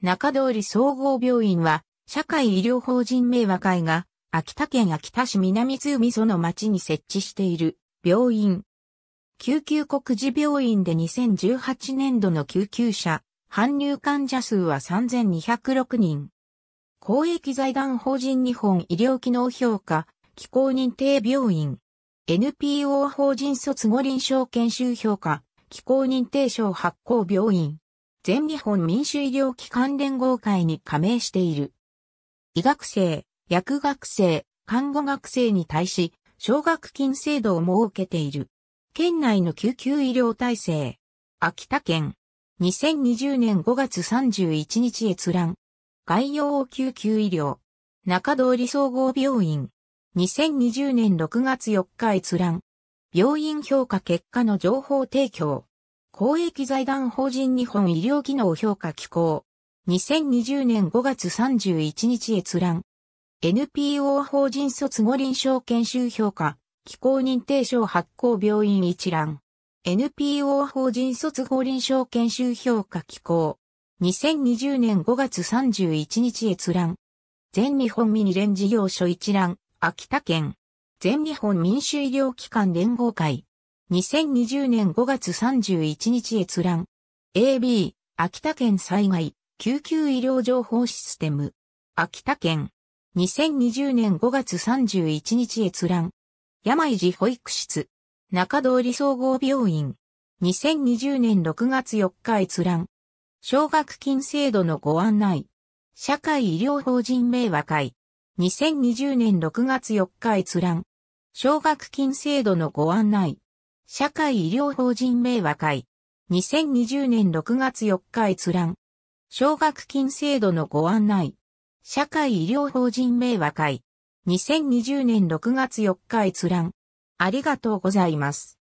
中通り総合病院は、社会医療法人名和会が、秋田県秋田市南津その町に設置している病院。救急国事病院で2018年度の救急者、搬入患者数は3206人。公益財団法人日本医療機能評価、機構認定病院。NPO 法人卒後臨床研修評価、機構認定証発行病院。全日本民主医療機関連合会に加盟している。医学生、薬学生、看護学生に対し、奨学金制度を設けている。県内の救急医療体制。秋田県。2020年5月31日閲覧。概要を救急医療。中通り総合病院。2020年6月4日閲覧。病院評価結果の情報提供。公益財団法人日本医療機能評価機構。2020年5月31日閲覧。NPO 法人卒後臨床研修評価、機構認定証発行病院一覧。NPO 法人卒後臨床研修評価機構。2020年5月31日閲覧。全日本ミニ連事業所一覧、秋田県。全日本民主医療機関連合会。2020年5月31日閲覧。AB、秋田県災害、救急医療情報システム。秋田県。2020年5月31日閲覧。病児保育室。中通り総合病院。2020年6月4日閲覧。奨学金制度のご案内。社会医療法人名和会。2020年6月4日閲覧。奨学金制度のご案内。社会医療法人名和会。2020年6月4日閲覧。奨学金制度のご案内。社会医療法人名和会。2020年6月4日閲覧。ありがとうございます。